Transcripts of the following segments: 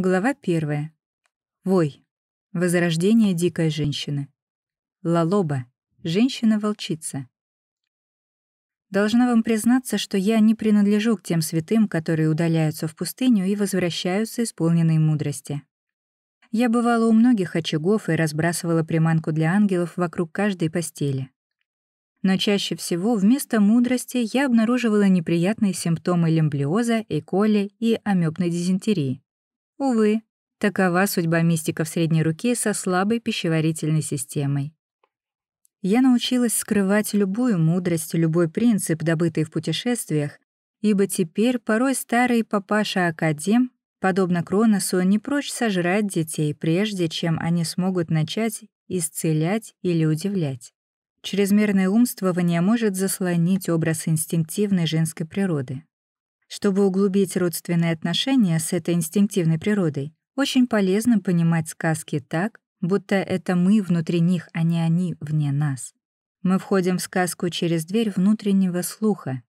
Глава первая. Вой. Возрождение дикой женщины. Лалоба. Женщина-волчица. Должна вам признаться, что я не принадлежу к тем святым, которые удаляются в пустыню и возвращаются исполненные мудрости. Я бывала у многих очагов и разбрасывала приманку для ангелов вокруг каждой постели. Но чаще всего вместо мудрости я обнаруживала неприятные симптомы лимблиоза, эколи и амебной дизентерии Увы, такова судьба мистиков средней руки со слабой пищеварительной системой. Я научилась скрывать любую мудрость, любой принцип, добытый в путешествиях, ибо теперь порой старый папаша-академ, подобно Кроносу, не прочь сожрать детей, прежде чем они смогут начать исцелять или удивлять. Чрезмерное умствование может заслонить образ инстинктивной женской природы. Чтобы углубить родственные отношения с этой инстинктивной природой, очень полезно понимать сказки так, будто это мы внутри них, а не они вне нас. Мы входим в сказку через дверь внутреннего слуха.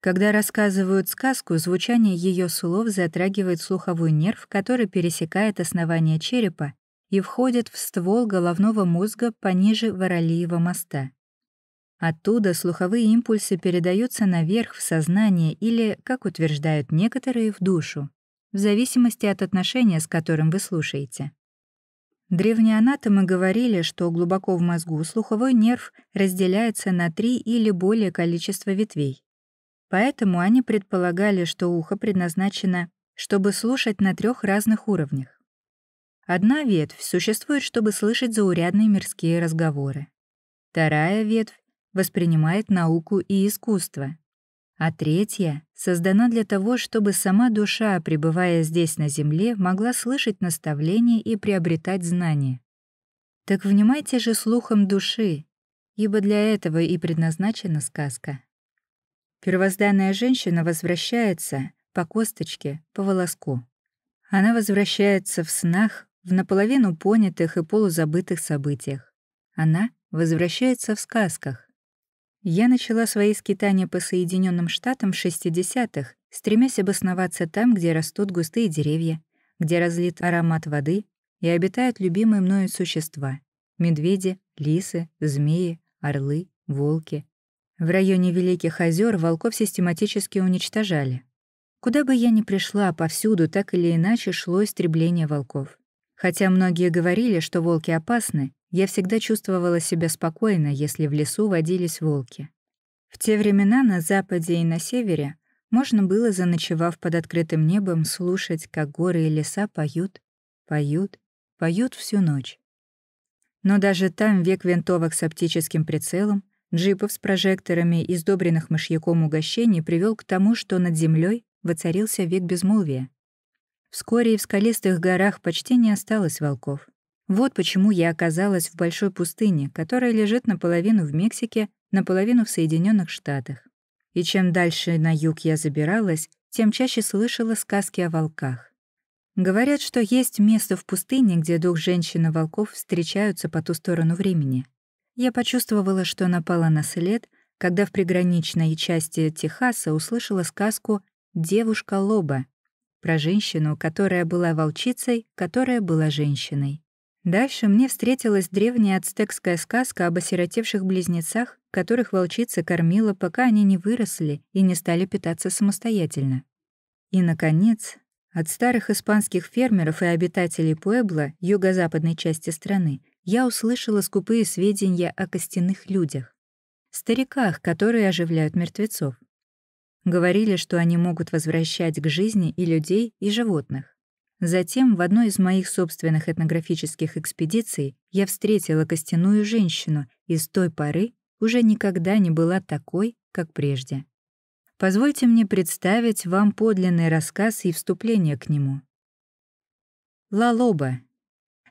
Когда рассказывают сказку, звучание ее слов затрагивает слуховой нерв, который пересекает основание черепа и входит в ствол головного мозга пониже воролиева моста. Оттуда слуховые импульсы передаются наверх в сознание или, как утверждают некоторые, в душу, в зависимости от отношения, с которым вы слушаете. Древние анатомы говорили, что глубоко в мозгу слуховой нерв разделяется на три или более количество ветвей. Поэтому они предполагали, что ухо предназначено, чтобы слушать на трех разных уровнях. Одна ветвь существует, чтобы слышать заурядные мирские разговоры. Вторая ветвь воспринимает науку и искусство. А третья создана для того, чтобы сама душа, пребывая здесь на Земле, могла слышать наставления и приобретать знания. Так внимайте же слухом души, ибо для этого и предназначена сказка. Первозданная женщина возвращается по косточке, по волоску. Она возвращается в снах, в наполовину понятых и полузабытых событиях. Она возвращается в сказках. Я начала свои скитания по Соединенным Штатам в 60-х, стремясь обосноваться там, где растут густые деревья, где разлит аромат воды и обитают любимые мною существа — медведи, лисы, змеи, орлы, волки. В районе Великих озер волков систематически уничтожали. Куда бы я ни пришла, повсюду так или иначе шло истребление волков. Хотя многие говорили, что волки опасны, я всегда чувствовала себя спокойно, если в лесу водились волки. В те времена на западе и на севере можно было, заночевав под открытым небом, слушать, как горы и леса поют, поют, поют всю ночь. Но даже там век винтовок с оптическим прицелом, джипов с прожекторами и сдобренных мышьяком угощений привел к тому, что над землей воцарился век безмолвия. Вскоре и в скалистых горах почти не осталось волков. Вот почему я оказалась в большой пустыне, которая лежит наполовину в Мексике, наполовину в Соединенных Штатах. И чем дальше на юг я забиралась, тем чаще слышала сказки о волках. Говорят, что есть место в пустыне, где дух женщин и волков встречаются по ту сторону времени. Я почувствовала, что напала на след, когда в приграничной части Техаса услышала сказку «Девушка Лоба» про женщину, которая была волчицей, которая была женщиной. Дальше мне встретилась древняя ацтекская сказка об осиротевших близнецах, которых волчица кормила, пока они не выросли и не стали питаться самостоятельно. И, наконец, от старых испанских фермеров и обитателей Пуэбла, юго-западной части страны, я услышала скупые сведения о костяных людях, стариках, которые оживляют мертвецов. Говорили, что они могут возвращать к жизни и людей, и животных. Затем в одной из моих собственных этнографических экспедиций я встретила костяную женщину и с той поры уже никогда не была такой, как прежде. Позвольте мне представить вам подлинный рассказ и вступление к нему. Лалоба.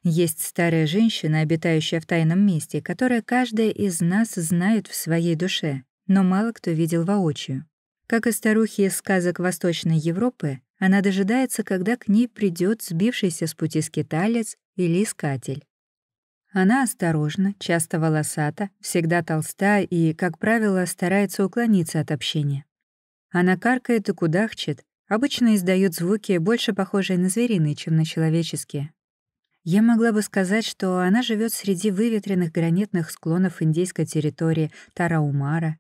Есть старая женщина, обитающая в тайном месте, которая каждая из нас знает в своей душе, но мало кто видел воочию. Как и старухи из сказок Восточной Европы, она дожидается, когда к ней придет сбившийся с пути скиталец или искатель. Она осторожна, часто волосата, всегда толста и, как правило, старается уклониться от общения. Она каркает и кудахчет, обычно издает звуки, больше похожие на звериные, чем на человеческие. Я могла бы сказать, что она живет среди выветренных гранитных склонов индейской территории Тараумара,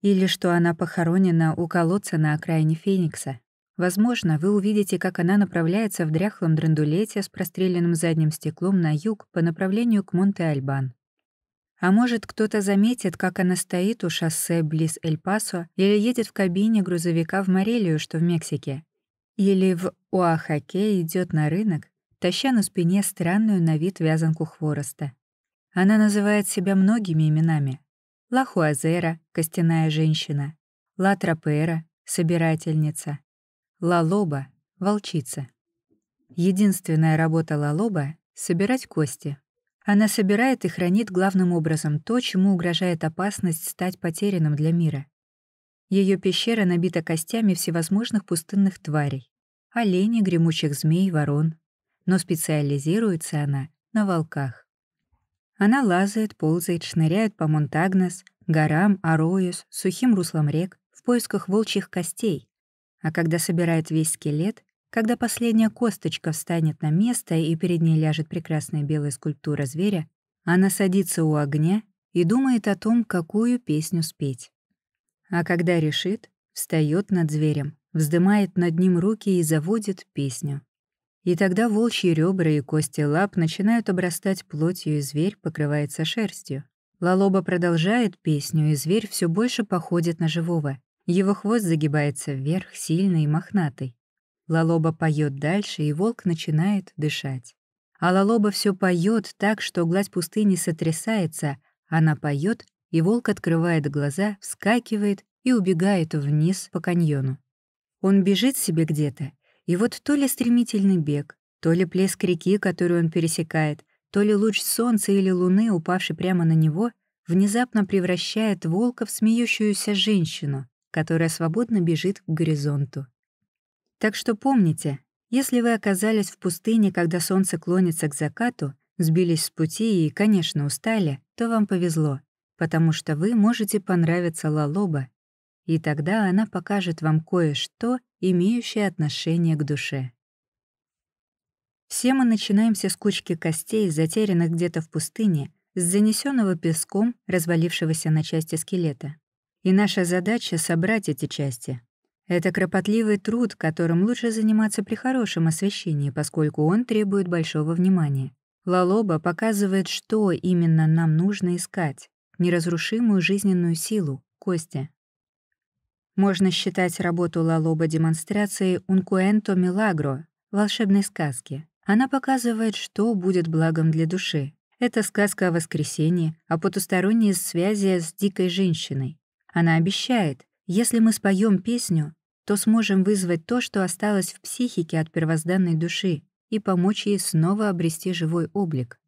или что она похоронена у колодца на окраине Феникса. Возможно, вы увидите, как она направляется в дряхлом драндулете с простреленным задним стеклом на юг по направлению к Монте-Альбан. А может, кто-то заметит, как она стоит у шоссе близ Эль-Пасо или едет в кабине грузовика в Морелию, что в Мексике. Или в Оахаке идет на рынок, таща на спине странную на вид вязанку хвороста. Она называет себя многими именами. Лахуазера — костяная женщина, Ла Трапера — собирательница, Лалоба — волчица. Единственная работа Лалоба — собирать кости. Она собирает и хранит главным образом то, чему угрожает опасность стать потерянным для мира. Ее пещера набита костями всевозможных пустынных тварей — оленей, гремучих змей, ворон. Но специализируется она на волках. Она лазает, ползает, шныряет по Монтагнес, горам, Ароис, сухим руслам рек в поисках волчьих костей, а когда собирает весь скелет, когда последняя косточка встанет на место и перед ней ляжет прекрасная белая скульптура зверя, она садится у огня и думает о том, какую песню спеть. А когда решит, встает над зверем, вздымает над ним руки и заводит песню. И тогда волчьи ребра и кости лап начинают обрастать плотью, и зверь покрывается шерстью. Лалоба продолжает песню, и зверь все больше походит на живого. Его хвост загибается вверх, сильный и мохнатый. Лалоба поет дальше, и волк начинает дышать. А Лалоба все поет так, что гладь пустыни сотрясается. Она поет, и волк открывает глаза, вскакивает и убегает вниз по каньону. Он бежит себе где-то, и вот то ли стремительный бег, то ли плеск реки, которую он пересекает, то ли луч солнца или луны, упавший прямо на него, внезапно превращает волка в смеющуюся женщину которая свободно бежит к горизонту. Так что помните, если вы оказались в пустыне, когда солнце клонится к закату, сбились с пути и, конечно, устали, то вам повезло, потому что вы можете понравиться Лалоба, и тогда она покажет вам кое-что, имеющее отношение к душе. Все мы начинаемся с кучки костей, затерянных где-то в пустыне, с занесенного песком, развалившегося на части скелета и наша задача — собрать эти части. Это кропотливый труд, которым лучше заниматься при хорошем освещении, поскольку он требует большого внимания. Лалоба показывает, что именно нам нужно искать — неразрушимую жизненную силу, кости. Можно считать работу Лалоба демонстрацией «Ункуэнто Милагро» — волшебной сказки. Она показывает, что будет благом для души. Это сказка о воскресении, о потусторонней связи с дикой женщиной. Она обещает, если мы споем песню, то сможем вызвать то, что осталось в психике от первозданной души, и помочь ей снова обрести живой облик.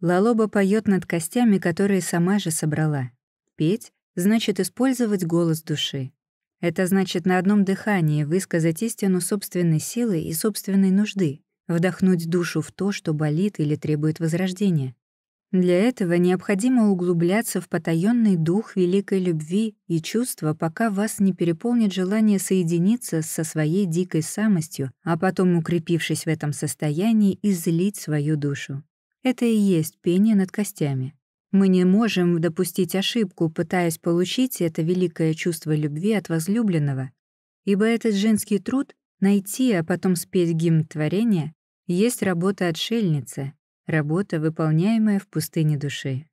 Лалоба поет над костями, которые сама же собрала. Петь — значит использовать голос души. Это значит на одном дыхании высказать истину собственной силы и собственной нужды, вдохнуть душу в то, что болит или требует возрождения. Для этого необходимо углубляться в потаенный дух великой любви и чувства, пока вас не переполнит желание соединиться со своей дикой самостью, а потом, укрепившись в этом состоянии, излить свою душу. Это и есть пение над костями. Мы не можем допустить ошибку, пытаясь получить это великое чувство любви от возлюбленного, ибо этот женский труд — найти, а потом спеть гимн творения — есть работа отшельницы — Работа, выполняемая в пустыне души.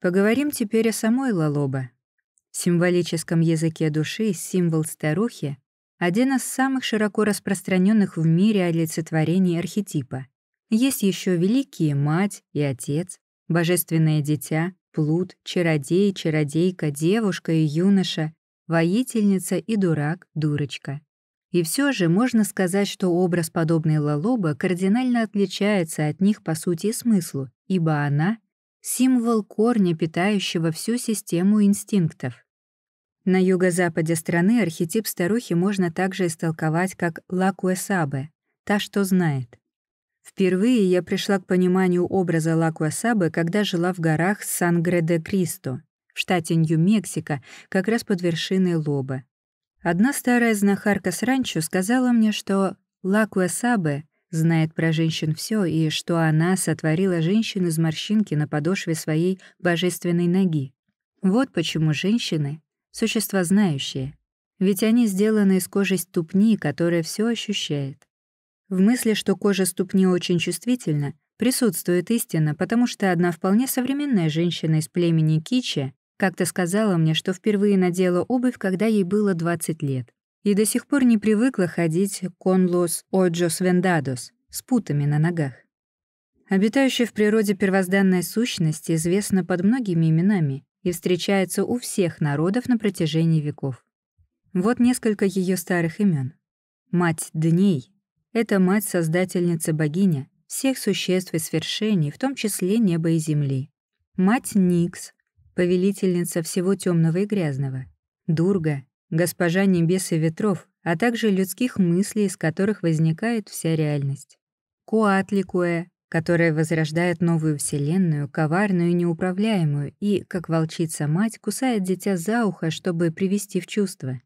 Поговорим теперь о самой Лалоба. В символическом языке души символ старухи — один из самых широко распространенных в мире олицетворений архетипа. Есть еще великие мать и отец, божественное дитя, плут, чародей, чародейка, девушка и юноша, воительница и дурак, дурочка. И все же можно сказать, что образ подобной Лалоба кардинально отличается от них по сути и смыслу, ибо она — символ корня, питающего всю систему инстинктов. На юго-западе страны архетип старухи можно также истолковать как «лакуэсабе» — «та, что знает». Впервые я пришла к пониманию образа Лакуэсабы, когда жила в горах Сан-Греде-Кристо, в штате Нью-Мексико, как раз под вершиной Лоба. Одна старая знахарка с ранчо сказала мне, что Лакуэ Сабе знает про женщин все и что она сотворила женщин из морщинки на подошве своей божественной ноги. Вот почему женщины — существа знающие, ведь они сделаны из кожи ступни, которая все ощущает. В мысли, что кожа ступни очень чувствительна, присутствует истина, потому что одна вполне современная женщина из племени Кичи как-то сказала мне, что впервые надела обувь, когда ей было 20 лет. И до сих пор не привыкла ходить «конлос оджос вендадос» с путами на ногах. Обитающая в природе первозданная сущность известна под многими именами и встречается у всех народов на протяжении веков. Вот несколько ее старых имен. Мать дней — это мать-создательница-богиня всех существ и свершений, в том числе неба и земли. Мать Никс повелительница всего темного и грязного, Дурга, госпожа небес и ветров, а также людских мыслей, из которых возникает вся реальность. Куатликуэ, которая возрождает новую вселенную, коварную и неуправляемую, и, как волчица-мать, кусает дитя за ухо, чтобы привести в чувство.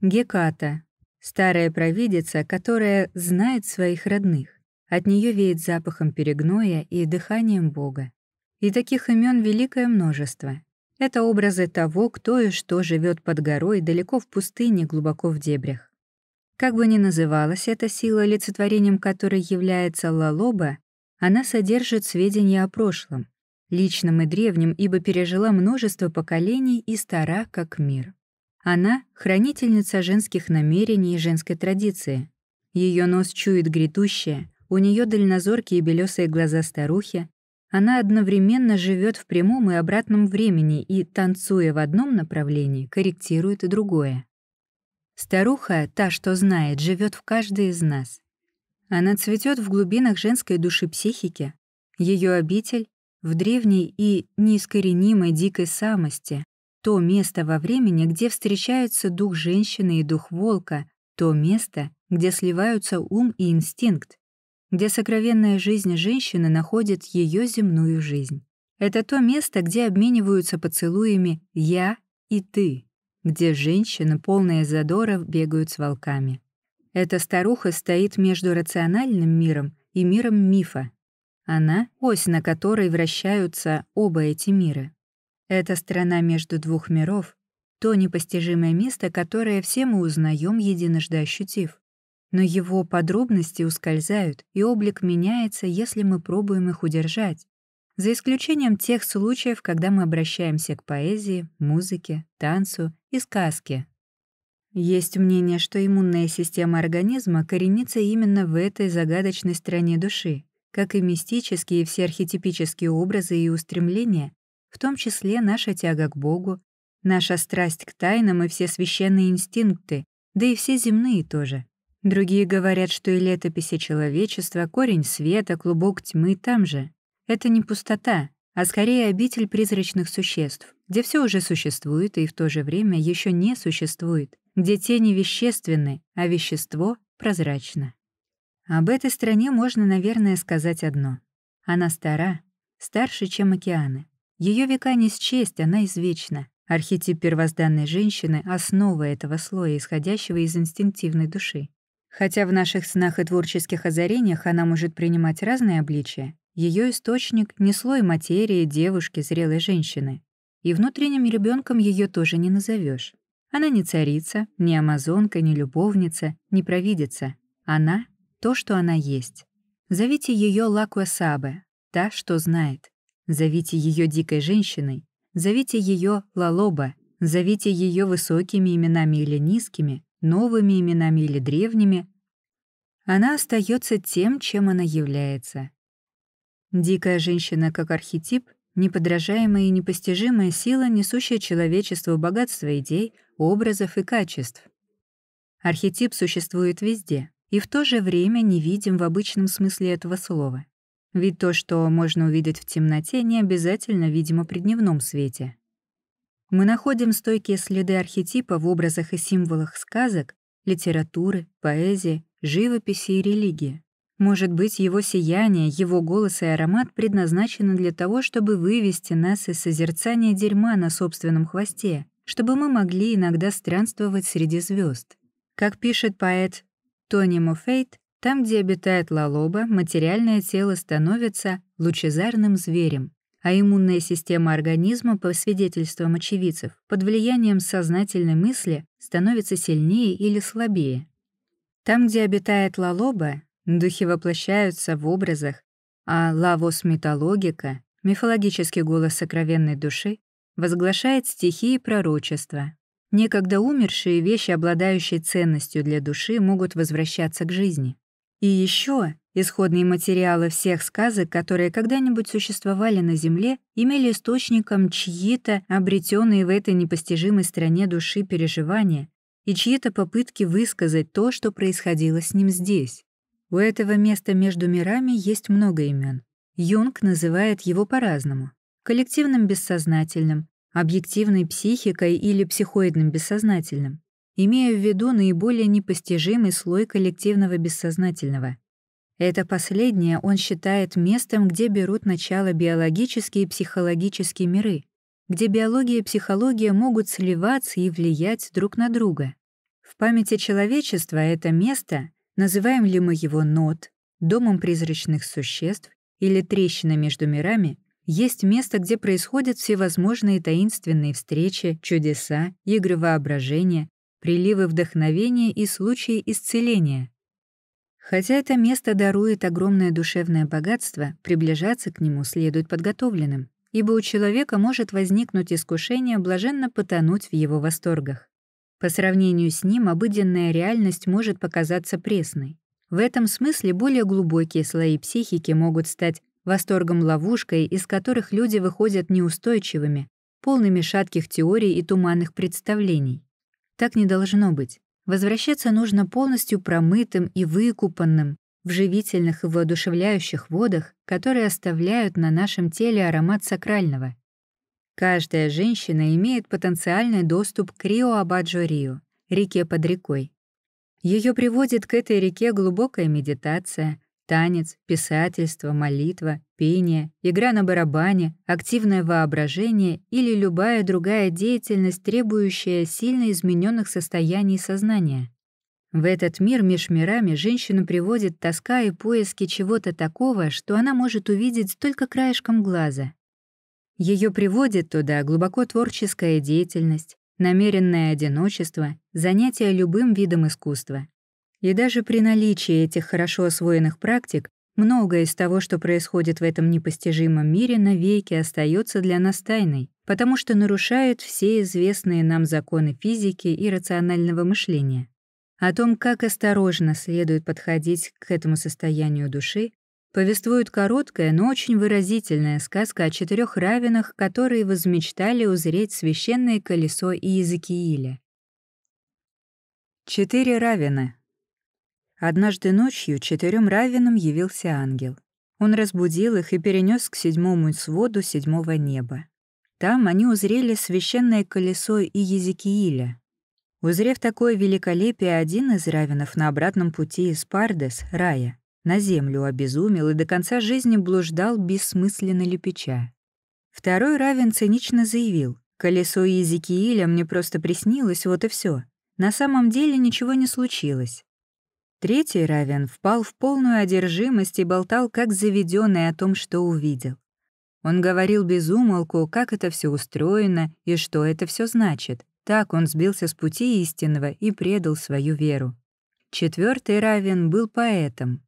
Геката, старая провидица, которая знает своих родных. От нее веет запахом перегноя и дыханием Бога. И таких имен великое множество. Это образы того, кто и что живет под горой, далеко в пустыне, глубоко в дебрях. Как бы ни называлась эта сила, олицетворением которой является Лалоба, она содержит сведения о прошлом, личном и древнем, ибо пережила множество поколений и стара, как мир. Она — хранительница женских намерений и женской традиции. Ее нос чует грядущее, у нее дальнозоркие белесые глаза старухи, она одновременно живет в прямом и обратном времени и, танцуя в одном направлении, корректирует другое. Старуха, та, что знает, живет в каждой из нас. Она цветет в глубинах женской души психики. Ее обитель — в древней и неискоренимой дикой самости, то место во времени, где встречаются дух женщины и дух волка, то место, где сливаются ум и инстинкт, где сокровенная жизнь женщины находит ее земную жизнь. Это то место, где обмениваются поцелуями «я» и «ты», где женщины, полные задоров, бегают с волками. Эта старуха стоит между рациональным миром и миром мифа. Она — ось, на которой вращаются оба эти мира. Это страна между двух миров, то непостижимое место, которое все мы узнаем, единожды ощутив. Но его подробности ускользают, и облик меняется, если мы пробуем их удержать, за исключением тех случаев, когда мы обращаемся к поэзии, музыке, танцу и сказке. Есть мнение, что иммунная система организма коренится именно в этой загадочной стране души, как и мистические все архетипические образы и устремления, в том числе наша тяга к Богу, наша страсть к тайнам и все священные инстинкты, да и все земные тоже. Другие говорят, что и летописи человечества, корень света, клубок тьмы там же. Это не пустота, а скорее обитель призрачных существ, где все уже существует и в то же время еще не существует, где тени вещественны, а вещество прозрачно. Об этой стране можно, наверное, сказать одно. Она стара, старше, чем океаны. Ее века не счесть, она извечна. Архетип первозданной женщины — основа этого слоя, исходящего из инстинктивной души. Хотя в наших снах и творческих озарениях она может принимать разные обличия, ее источник — не слой материи, девушки, зрелой женщины. И внутренним ребенком ее тоже не назовешь. Она не царица, не амазонка, не любовница, не провидица. Она — то, что она есть. Зовите ее Лакуасабе, та, что знает. Зовите ее дикой женщиной. Зовите ее Лалоба. Зовите ее высокими именами или низкими новыми именами или древними, она остается тем, чем она является. Дикая женщина как архетип — неподражаемая и непостижимая сила, несущая человечеству богатство идей, образов и качеств. Архетип существует везде и в то же время не видим в обычном смысле этого слова. Ведь то, что можно увидеть в темноте, не обязательно видимо при дневном свете мы находим стойкие следы архетипа в образах и символах сказок, литературы, поэзии, живописи и религии. Может быть, его сияние, его голос и аромат предназначены для того, чтобы вывести нас из созерцания дерьма на собственном хвосте, чтобы мы могли иногда странствовать среди звезд. Как пишет поэт Тони Мофейт, там, где обитает лалоба, материальное тело становится лучезарным зверем, а иммунная система организма, по свидетельствам очевидцев, под влиянием сознательной мысли становится сильнее или слабее. Там, где обитает лалоба, духи воплощаются в образах, а лавос митологика, мифологический голос сокровенной души, возглашает стихии и пророчества. Некогда умершие вещи, обладающие ценностью для души, могут возвращаться к жизни. И еще Исходные материалы всех сказок, которые когда-нибудь существовали на Земле, имели источником чьи-то обретенные в этой непостижимой стране души переживания и чьи-то попытки высказать то, что происходило с ним здесь. У этого места между мирами есть много имен. Юнг называет его по-разному — коллективным бессознательным, объективной психикой или психоидным бессознательным, имея в виду наиболее непостижимый слой коллективного бессознательного — это последнее он считает местом, где берут начало биологические и психологические миры, где биология и психология могут сливаться и влиять друг на друга. В памяти человечества это место, называем ли мы его нот, домом призрачных существ или трещина между мирами, есть место, где происходят всевозможные таинственные встречи, чудеса, игры воображения, приливы вдохновения и случаи исцеления. Хотя это место дарует огромное душевное богатство, приближаться к нему следует подготовленным, ибо у человека может возникнуть искушение блаженно потонуть в его восторгах. По сравнению с ним обыденная реальность может показаться пресной. В этом смысле более глубокие слои психики могут стать восторгом-ловушкой, из которых люди выходят неустойчивыми, полными шатких теорий и туманных представлений. Так не должно быть. Возвращаться нужно полностью промытым и выкупанным в живительных и воодушевляющих водах, которые оставляют на нашем теле аромат сакрального. Каждая женщина имеет потенциальный доступ к Рио-Абаджо-Рио, реке под рекой. Ее приводит к этой реке глубокая медитация, Танец, писательство, молитва, пение, игра на барабане, активное воображение или любая другая деятельность, требующая сильно измененных состояний сознания. В этот мир меж мирами женщину приводит тоска и поиски чего-то такого, что она может увидеть только краешком глаза. Ее приводит туда глубоко творческая деятельность, намеренное одиночество, занятие любым видом искусства, и даже при наличии этих хорошо освоенных практик, многое из того, что происходит в этом непостижимом мире, навеки остается для нас тайной, потому что нарушает все известные нам законы физики и рационального мышления. О том, как осторожно следует подходить к этому состоянию души, повествует короткая, но очень выразительная сказка о четырех равинах, которые возмечтали узреть священное колесо Иезекииля. Четыре равина Однажды ночью четырем равинам явился ангел. Он разбудил их и перенес к седьмому своду седьмого неба. Там они узрели священное колесо и Езекииля. Узрев такое великолепие, один из равинов на обратном пути из Пардес, рая, на землю обезумел и до конца жизни блуждал бессмысленно лепеча. Второй равен цинично заявил, «Колесо Езекииля мне просто приснилось, вот и все. На самом деле ничего не случилось. Третий Равен впал в полную одержимость и болтал, как заведенный о том, что увидел. Он говорил без умолку, как это все устроено и что это все значит. Так он сбился с пути истинного и предал свою веру. Четвертый Равен был поэтом.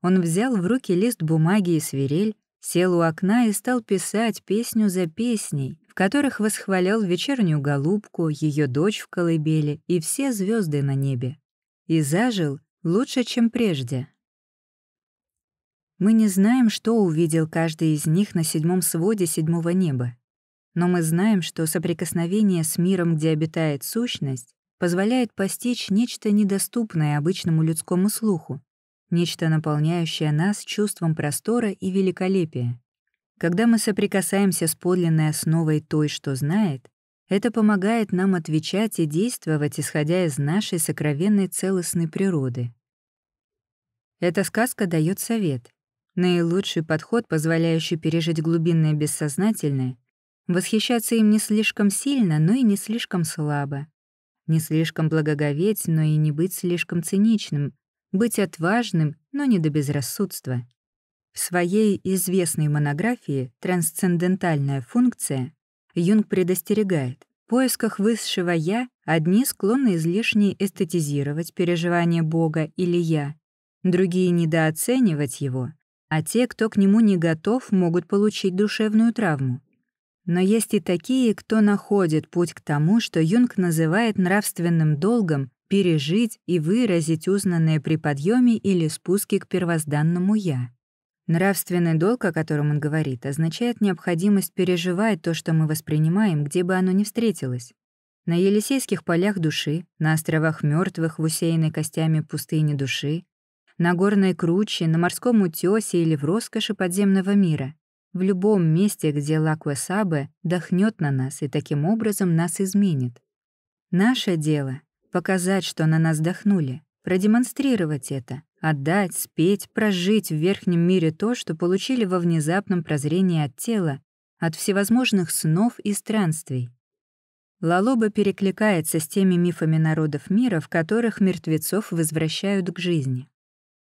Он взял в руки лист бумаги и свирель, сел у окна и стал писать песню за песней, в которых восхвалял вечернюю голубку, ее дочь в колыбели и все звезды на небе. И зажил Лучше, чем прежде. Мы не знаем, что увидел каждый из них на седьмом своде седьмого неба. Но мы знаем, что соприкосновение с миром, где обитает сущность, позволяет постичь нечто недоступное обычному людскому слуху, нечто наполняющее нас чувством простора и великолепия. Когда мы соприкасаемся с подлинной основой той, что знает, это помогает нам отвечать и действовать, исходя из нашей сокровенной целостной природы. Эта сказка дает совет. Наилучший подход, позволяющий пережить глубинное бессознательное, восхищаться им не слишком сильно, но и не слишком слабо. Не слишком благоговеть, но и не быть слишком циничным, быть отважным, но не до безрассудства. В своей известной монографии «Трансцендентальная функция» Юнг предостерегает. В поисках высшего «я» одни склонны излишне эстетизировать переживание Бога или «я», другие — недооценивать его, а те, кто к нему не готов, могут получить душевную травму. Но есть и такие, кто находит путь к тому, что Юнг называет нравственным долгом пережить и выразить узнанное при подъеме или спуске к первозданному «я». Нравственный долг, о котором он говорит, означает необходимость переживать то, что мы воспринимаем, где бы оно ни встретилось. На Елисейских полях души, на островах мертвых в усеянной костями пустыни души, на горной круче, на морском утёсе или в роскоши подземного мира. В любом месте, где Лаквесабе дохнет на нас и таким образом нас изменит. Наше дело — показать, что на нас дохнули, Продемонстрировать это, отдать, спеть, прожить в верхнем мире то, что получили во внезапном прозрении от тела, от всевозможных снов и странствий. Лалоба перекликается с теми мифами народов мира, в которых мертвецов возвращают к жизни.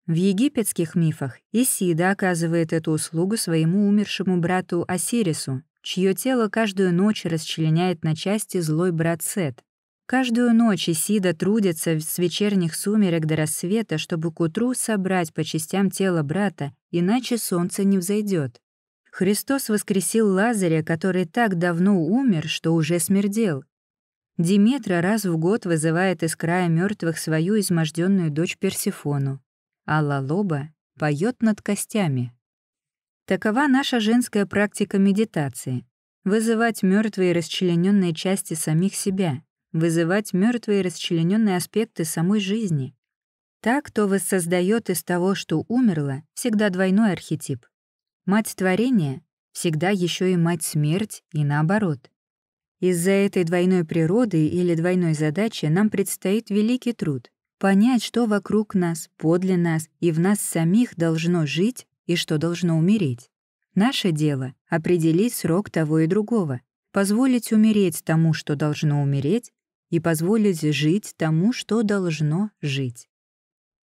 В египетских мифах Исида оказывает эту услугу своему умершему брату Осирису, чье тело каждую ночь расчленяет на части злой брат Сет. Каждую ночь Исида трудится с вечерних сумерек до рассвета, чтобы к утру собрать по частям тело брата, иначе солнце не взойдет. Христос воскресил Лазаря, который так давно умер, что уже смердел. Диметра раз в год вызывает из края мертвых свою изможденную дочь Персифону, а Лалоба поет над костями. Такова наша женская практика медитации — вызывать мертвые расчлененные части самих себя вызывать мертвые расчлененные аспекты самой жизни. Так, кто воссоздает из того, что умерло, всегда двойной архетип. Мать творения всегда еще и мать смерть и наоборот. Из-за этой двойной природы или двойной задачи нам предстоит великий труд — понять, что вокруг нас, подле нас и в нас самих должно жить и что должно умереть. Наше дело — определить срок того и другого, позволить умереть тому, что должно умереть, и позволить жить тому, что должно жить.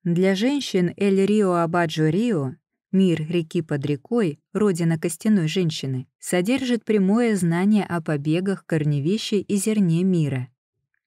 Для женщин Эль-Рио-Абаджо-Рио «Мир реки под рекой», родина костяной женщины, содержит прямое знание о побегах, корневище и зерне мира.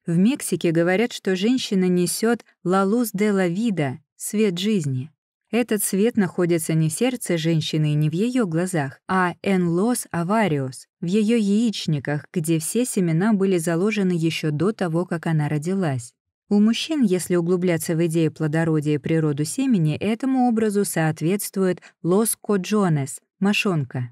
В Мексике говорят, что женщина несет Ла Луз де ла вида» — свет жизни. Этот свет находится не в сердце женщины и не в ее глазах, а «энлос авариус» в ее яичниках, где все семена были заложены еще до того, как она родилась. У мужчин, если углубляться в идею плодородия и природу семени, этому образу соответствует «лос коджонес» — мошонка.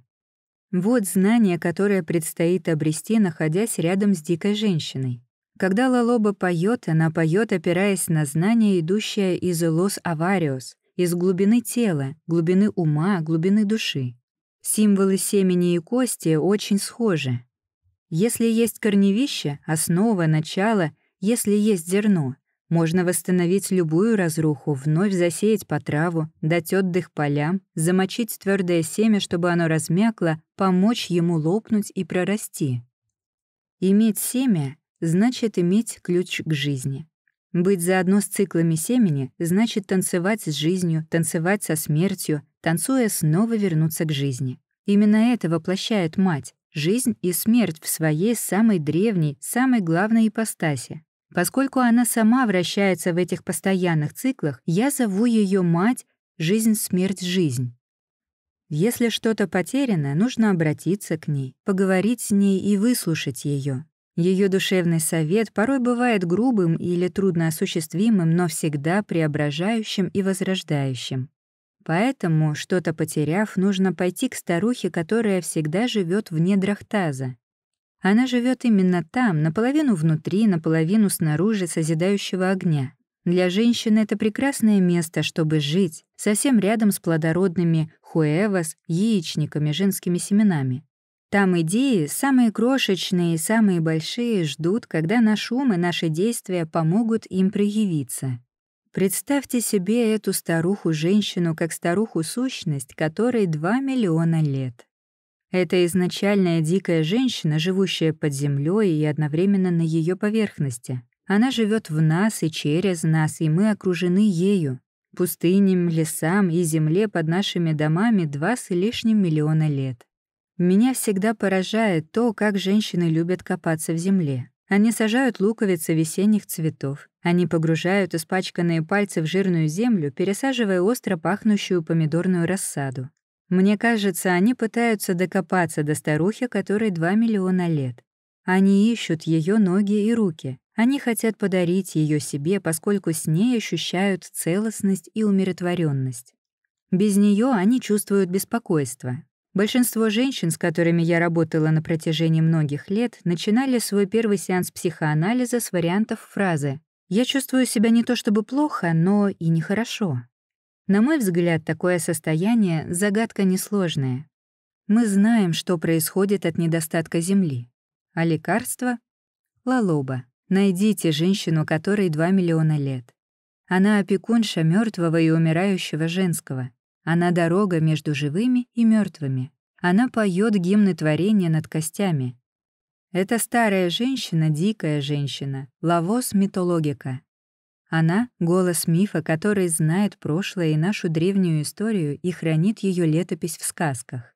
Вот знание, которое предстоит обрести, находясь рядом с дикой женщиной. Когда Лалоба поет, она поет, опираясь на знание, идущее из «лос авариус», из глубины тела, глубины ума, глубины души. Символы семени и кости очень схожи. Если есть корневище, основа, начало, если есть зерно, можно восстановить любую разруху, вновь засеять по траву, дать отдых полям, замочить твердое семя, чтобы оно размякло, помочь ему лопнуть и прорасти. Иметь семя — значит иметь ключ к жизни. Быть заодно с циклами семени значит танцевать с жизнью, танцевать со смертью, танцуя снова вернуться к жизни. Именно это воплощает мать, жизнь и смерть в своей самой древней, самой главной ипостаси. Поскольку она сама вращается в этих постоянных циклах, я зову ее мать «Жизнь, смерть, жизнь». Если что-то потеряно, нужно обратиться к ней, поговорить с ней и выслушать ее. Ее душевный совет порой бывает грубым или трудноосуществимым, но всегда преображающим и возрождающим. Поэтому, что-то потеряв, нужно пойти к старухе, которая всегда живет в недрах таза. Она живет именно там, наполовину внутри, наполовину снаружи созидающего огня. Для женщины это прекрасное место, чтобы жить, совсем рядом с плодородными хуэвас, яичниками, женскими семенами. Там идеи, самые крошечные и самые большие, ждут, когда наш ум и наши действия помогут им проявиться. Представьте себе эту старуху-женщину как старуху-сущность, которой 2 миллиона лет. Это изначальная дикая женщина, живущая под землей и одновременно на ее поверхности. Она живет в нас и через нас, и мы окружены ею. Пустыням, лесам и земле под нашими домами два с лишним миллиона лет. Меня всегда поражает то, как женщины любят копаться в земле. Они сажают луковицы весенних цветов. Они погружают испачканные пальцы в жирную землю, пересаживая остро пахнущую помидорную рассаду. Мне кажется, они пытаются докопаться до старухи, которой 2 миллиона лет. Они ищут ее ноги и руки. Они хотят подарить ее себе, поскольку с ней ощущают целостность и умиротворенность. Без нее они чувствуют беспокойство, Большинство женщин, с которыми я работала на протяжении многих лет, начинали свой первый сеанс психоанализа с вариантов фразы «Я чувствую себя не то чтобы плохо, но и нехорошо». На мой взгляд, такое состояние — загадка несложная. Мы знаем, что происходит от недостатка земли. А лекарство? Лалоба. Найдите женщину, которой 2 миллиона лет. Она опекунша мертвого и умирающего женского. Она дорога между живыми и мертвыми. Она поет гимны творения над костями. Это старая женщина, дикая женщина, лавос митологика. Она — голос мифа, который знает прошлое и нашу древнюю историю и хранит ее летопись в сказках.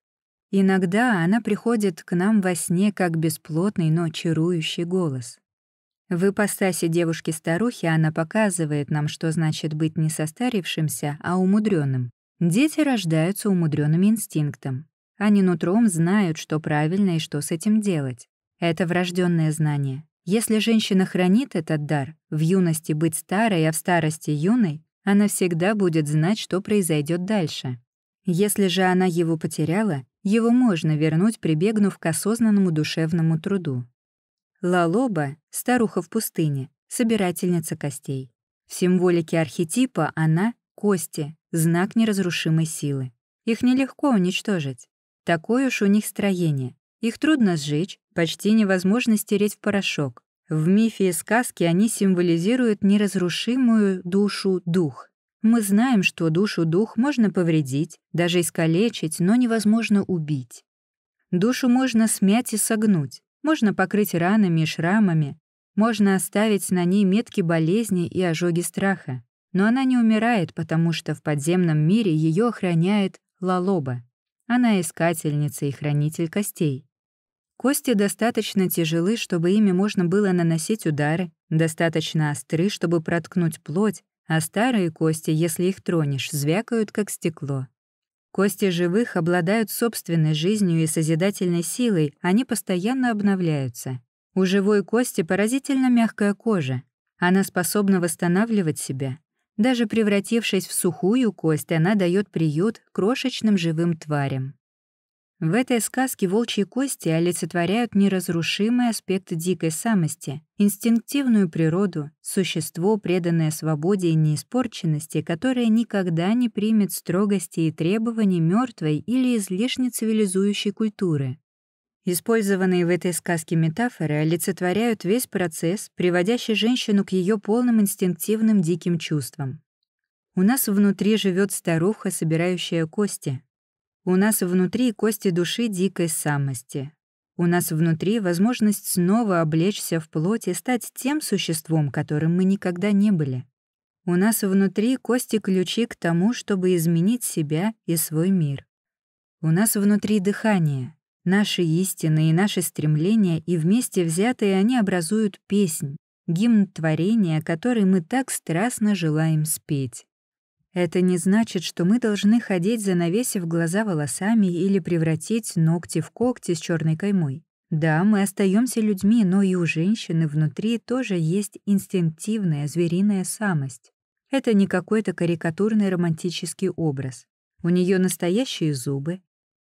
Иногда она приходит к нам во сне как бесплотный, но чарующий голос. В ипостасе девушки-старухи она показывает нам, что значит быть не состарившимся, а умудренным. Дети рождаются умудренными инстинктом. Они нутром знают, что правильно и что с этим делать. Это врожденное знание. Если женщина хранит этот дар, в юности быть старой, а в старости юной, она всегда будет знать, что произойдет дальше. Если же она его потеряла, его можно вернуть, прибегнув к осознанному душевному труду. Лалоба — старуха в пустыне, собирательница костей. В символике архетипа она Кости — знак неразрушимой силы. Их нелегко уничтожить. Такое уж у них строение. Их трудно сжечь, почти невозможно стереть в порошок. В мифе и сказке они символизируют неразрушимую душу-дух. Мы знаем, что душу-дух можно повредить, даже искалечить, но невозможно убить. Душу можно смять и согнуть, можно покрыть ранами и шрамами, можно оставить на ней метки болезни и ожоги страха. Но она не умирает, потому что в подземном мире ее охраняет Лалоба. Она искательница и хранитель костей. Кости достаточно тяжелы, чтобы ими можно было наносить удары, достаточно остры, чтобы проткнуть плоть, а старые кости, если их тронешь, звякают, как стекло. Кости живых обладают собственной жизнью и созидательной силой, они постоянно обновляются. У живой кости поразительно мягкая кожа. Она способна восстанавливать себя, даже превратившись в сухую кость, она дает приют крошечным живым тварям. В этой сказке волчьи кости олицетворяют неразрушимый аспект дикой самости, инстинктивную природу, существо, преданное свободе и неиспорченности, которое никогда не примет строгости и требований мертвой или излишне цивилизующей культуры. Использованные в этой сказке метафоры олицетворяют весь процесс, приводящий женщину к ее полным инстинктивным диким чувствам. У нас внутри живет старуха, собирающая кости. У нас внутри кости души дикой самости. У нас внутри возможность снова облечься в плоти, стать тем существом, которым мы никогда не были. У нас внутри кости ключи к тому, чтобы изменить себя и свой мир. У нас внутри дыхание, Наши истины и наши стремления, и вместе взятые они образуют песнь, гимн творения, который мы так страстно желаем спеть. Это не значит, что мы должны ходить, занавесив глаза волосами или превратить ногти в когти с черной каймой. Да, мы остаемся людьми, но и у женщины внутри тоже есть инстинктивная звериная самость. Это не какой-то карикатурный романтический образ. У нее настоящие зубы,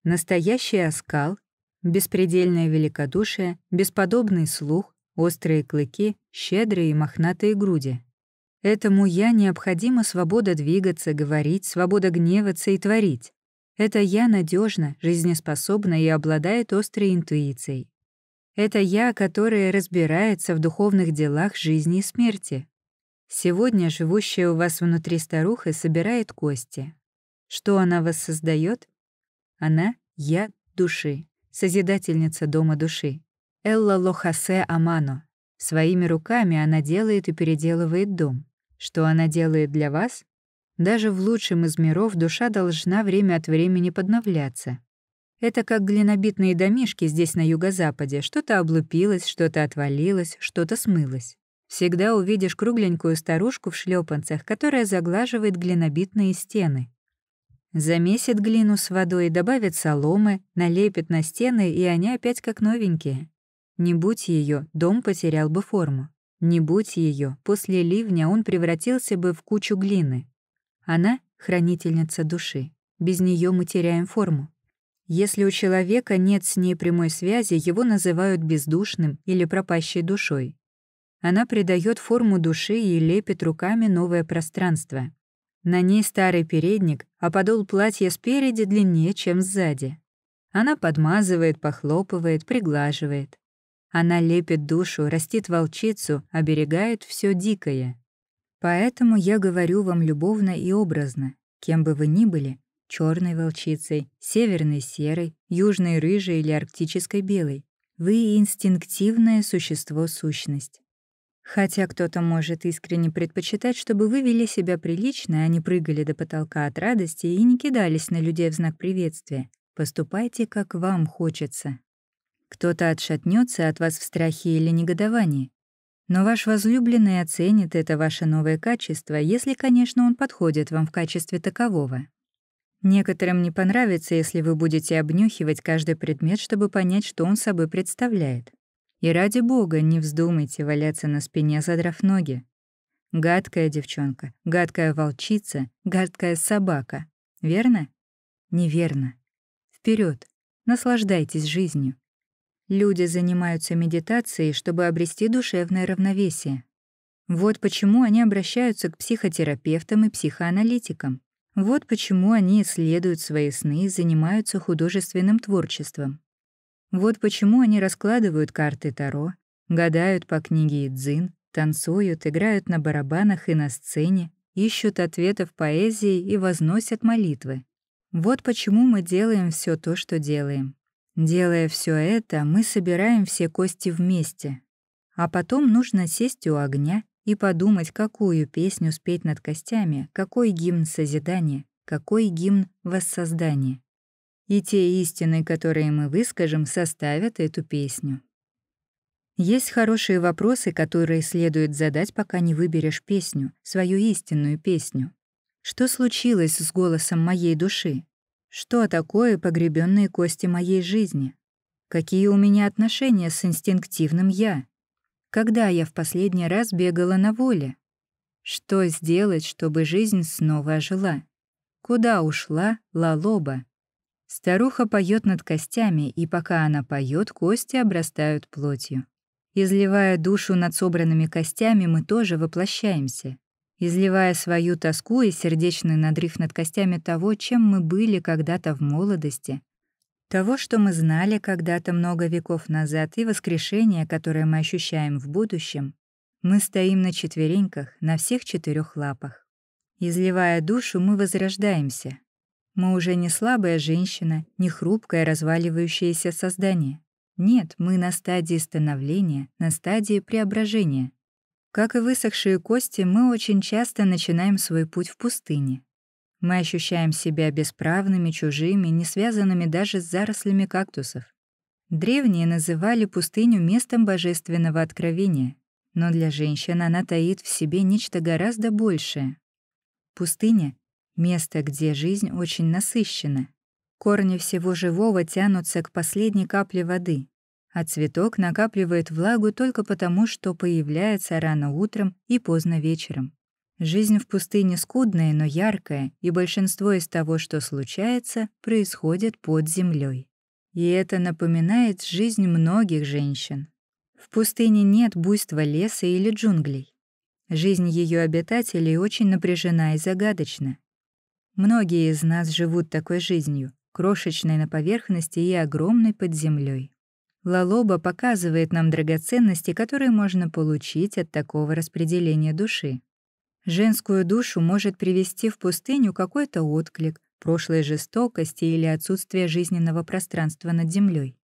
настоящий оскал беспредельное великодушие, бесподобный слух, острые клыки, щедрые и мохнатые груди. Этому «я» необходима свобода двигаться, говорить, свобода гневаться и творить. Это «я» надежно, жизнеспособно и обладает острой интуицией. Это «я», которое разбирается в духовных делах жизни и смерти. Сегодня живущая у вас внутри старуха собирает кости. Что она воссоздает? Она — «я» души созидательница Дома души. Элла Лохасе Амано. Своими руками она делает и переделывает дом. Что она делает для вас? Даже в лучшем из миров душа должна время от времени подновляться. Это как глинобитные домишки здесь на юго-западе. Что-то облупилось, что-то отвалилось, что-то смылось. Всегда увидишь кругленькую старушку в шлепанцах, которая заглаживает глинобитные стены. Замесит глину с водой, добавит соломы, налепит на стены, и они опять как новенькие. Не будь ее, дом потерял бы форму. Не будь ее, после ливня он превратился бы в кучу глины. Она — хранительница души. Без нее мы теряем форму. Если у человека нет с ней прямой связи, его называют бездушным или пропащей душой. Она придает форму души и лепит руками новое пространство. На ней старый передник, а подол платья спереди длиннее, чем сзади. Она подмазывает, похлопывает, приглаживает. Она лепит душу, растит волчицу, оберегает все дикое. Поэтому я говорю вам любовно и образно, кем бы вы ни были, черной волчицей, северной серой, южной рыжей или арктической белой, вы инстинктивное существо-сущность. Хотя кто-то может искренне предпочитать, чтобы вы вели себя прилично, а не прыгали до потолка от радости и не кидались на людей в знак приветствия. Поступайте, как вам хочется. Кто-то отшатнется от вас в страхе или негодовании. Но ваш возлюбленный оценит это ваше новое качество, если, конечно, он подходит вам в качестве такового. Некоторым не понравится, если вы будете обнюхивать каждый предмет, чтобы понять, что он собой представляет. И ради бога, не вздумайте валяться на спине, задрав ноги. Гадкая девчонка, гадкая волчица, гадкая собака. Верно? Неверно. Вперед, наслаждайтесь жизнью. Люди занимаются медитацией, чтобы обрести душевное равновесие. Вот почему они обращаются к психотерапевтам и психоаналитикам. Вот почему они исследуют свои сны и занимаются художественным творчеством. Вот почему они раскладывают карты Таро, гадают по книге Идзин, танцуют, играют на барабанах и на сцене, ищут ответов поэзии и возносят молитвы. Вот почему мы делаем все то, что делаем. Делая все это, мы собираем все кости вместе. А потом нужно сесть у огня и подумать, какую песню спеть над костями, какой гимн созидания, какой гимн воссоздания и те истины, которые мы выскажем, составят эту песню. Есть хорошие вопросы, которые следует задать, пока не выберешь песню, свою истинную песню. Что случилось с голосом моей души? Что такое погребенные кости моей жизни? Какие у меня отношения с инстинктивным «я»? Когда я в последний раз бегала на воле? Что сделать, чтобы жизнь снова ожила? Куда ушла Лалоба? Старуха поет над костями, и пока она поет, кости обрастают плотью. Изливая душу над собранными костями, мы тоже воплощаемся. Изливая свою тоску и сердечный надрыв над костями того, чем мы были когда-то в молодости, того, что мы знали когда-то много веков назад, и воскрешение, которое мы ощущаем в будущем, мы стоим на четвереньках, на всех четырех лапах. Изливая душу, мы возрождаемся, мы уже не слабая женщина, не хрупкое разваливающееся создание. Нет, мы на стадии становления, на стадии преображения. Как и высохшие кости, мы очень часто начинаем свой путь в пустыне. Мы ощущаем себя бесправными, чужими, не связанными даже с зарослями кактусов. Древние называли пустыню местом божественного откровения, но для женщин она таит в себе нечто гораздо большее. Пустыня Место, где жизнь очень насыщена. Корни всего живого тянутся к последней капле воды, а цветок накапливает влагу только потому, что появляется рано утром и поздно вечером. Жизнь в пустыне скудная, но яркая, и большинство из того, что случается, происходит под землей. И это напоминает жизнь многих женщин. В пустыне нет буйства леса или джунглей. Жизнь ее обитателей очень напряжена и загадочна. Многие из нас живут такой жизнью, крошечной на поверхности и огромной под землей. Лалоба показывает нам драгоценности, которые можно получить от такого распределения души. Женскую душу может привести в пустыню какой-то отклик, прошлой жестокости или отсутствие жизненного пространства над землей.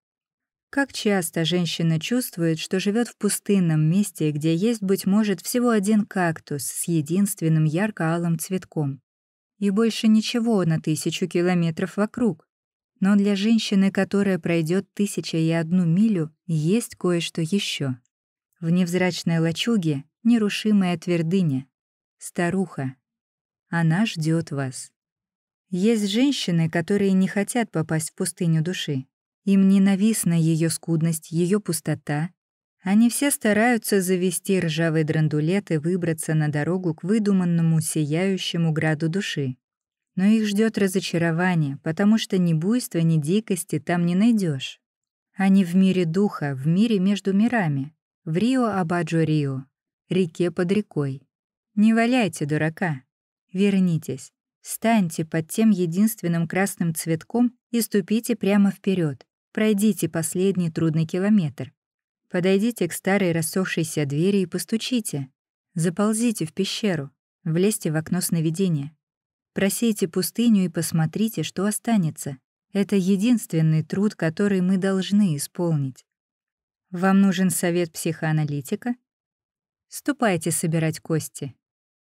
Как часто женщина чувствует, что живет в пустынном месте, где есть, быть может, всего один кактус с единственным ярко-алым цветком, и больше ничего на тысячу километров вокруг. Но для женщины, которая пройдет тысяча и одну милю, есть кое-что еще. В невзрачной лачуге нерушимая твердыня. Старуха. Она ждет вас. Есть женщины, которые не хотят попасть в пустыню души. Им ненавистна ее скудность, ее пустота, они все стараются завести ржавый драндулет и выбраться на дорогу к выдуманному сияющему граду души. Но их ждет разочарование, потому что ни буйства, ни дикости там не найдешь. Они в мире духа, в мире между мирами, в Рио-Абаджо-Рио, реке под рекой. Не валяйте дурака. Вернитесь, станьте под тем единственным красным цветком и ступите прямо вперед. Пройдите последний трудный километр, Подойдите к старой рассохшейся двери и постучите. Заползите в пещеру, влезьте в окно сновидения. Просейте пустыню и посмотрите, что останется. Это единственный труд, который мы должны исполнить. Вам нужен совет психоаналитика? Ступайте собирать кости.